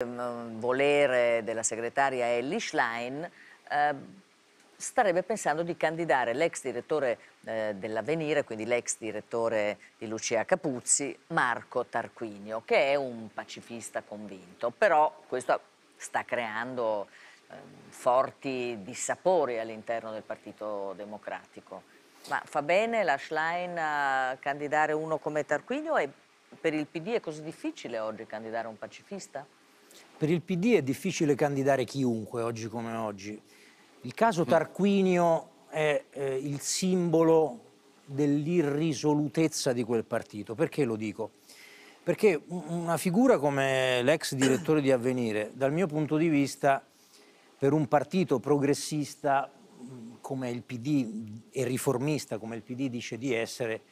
Ehm, volere della segretaria Ellie Schlein, eh, starebbe pensando di candidare l'ex direttore eh, dell'Avvenire, quindi l'ex direttore di Lucia Capuzzi, Marco Tarquinio, che è un pacifista convinto, però questo sta creando eh, forti dissapori all'interno del Partito Democratico. Ma fa bene la Schlein a candidare uno come Tarquinio e per il PD è così difficile oggi candidare un pacifista? Per il PD è difficile candidare chiunque oggi come oggi. Il caso mm. Tarquinio è eh, il simbolo dell'irrisolutezza di quel partito. Perché lo dico? Perché una figura come l'ex direttore di Avvenire, dal mio punto di vista, per un partito progressista mm, come il PD e riformista come il PD dice di essere,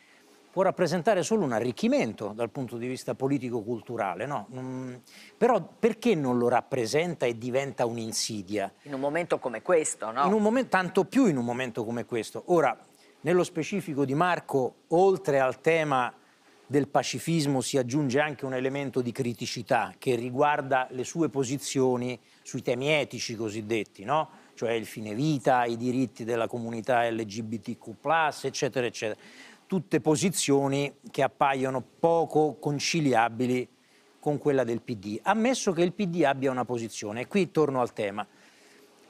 può rappresentare solo un arricchimento dal punto di vista politico-culturale, no? Mm, però perché non lo rappresenta e diventa un'insidia? In un momento come questo, no? Momento, tanto più in un momento come questo. Ora, nello specifico di Marco, oltre al tema del pacifismo si aggiunge anche un elemento di criticità che riguarda le sue posizioni sui temi etici cosiddetti, no? cioè il fine vita, i diritti della comunità LGBTQ, eccetera, eccetera tutte posizioni che appaiono poco conciliabili con quella del PD, ammesso che il PD abbia una posizione. E qui torno al tema.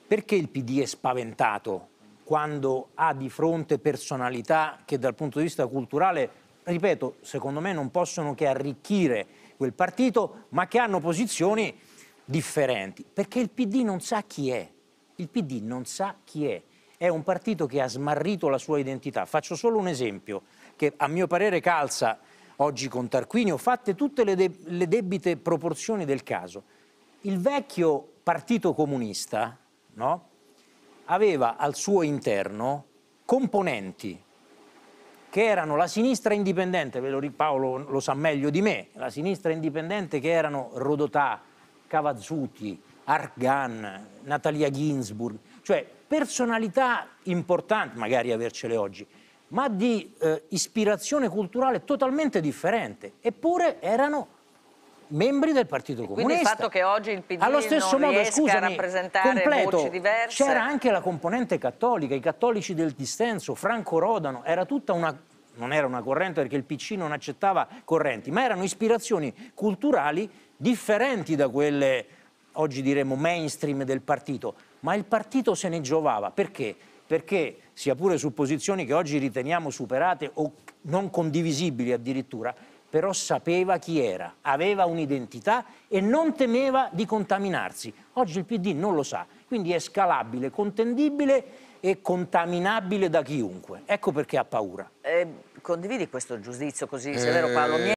Perché il PD è spaventato quando ha di fronte personalità che dal punto di vista culturale, ripeto, secondo me non possono che arricchire quel partito, ma che hanno posizioni differenti? Perché il PD non sa chi è. Il PD non sa chi è è un partito che ha smarrito la sua identità. Faccio solo un esempio che a mio parere calza oggi con Tarquinio, fatte tutte le, de le debite proporzioni del caso. Il vecchio partito comunista no, aveva al suo interno componenti che erano la sinistra indipendente, ve lo, Paolo lo sa meglio di me, la sinistra indipendente che erano Rodotà, Cavazzuti, Argan, Natalia Ginsburg, cioè personalità importanti magari avercele oggi, ma di eh, ispirazione culturale totalmente differente, eppure erano membri del Partito Comunista. Quindi il fatto che oggi il PD Allo stesso non modo, scusami, a rappresentare completo, voci diverse... C'era anche la componente cattolica, i cattolici del dissenso, Franco Rodano, era tutta una... non era una corrente perché il PC non accettava correnti, ma erano ispirazioni culturali differenti da quelle oggi diremmo mainstream del partito, ma il partito se ne giovava. Perché? Perché sia pure su posizioni che oggi riteniamo superate o non condivisibili addirittura, però sapeva chi era, aveva un'identità e non temeva di contaminarsi. Oggi il PD non lo sa, quindi è scalabile, contendibile e contaminabile da chiunque. Ecco perché ha paura. Eh, condividi questo giudizio così eh, severo, Paolo? Eh...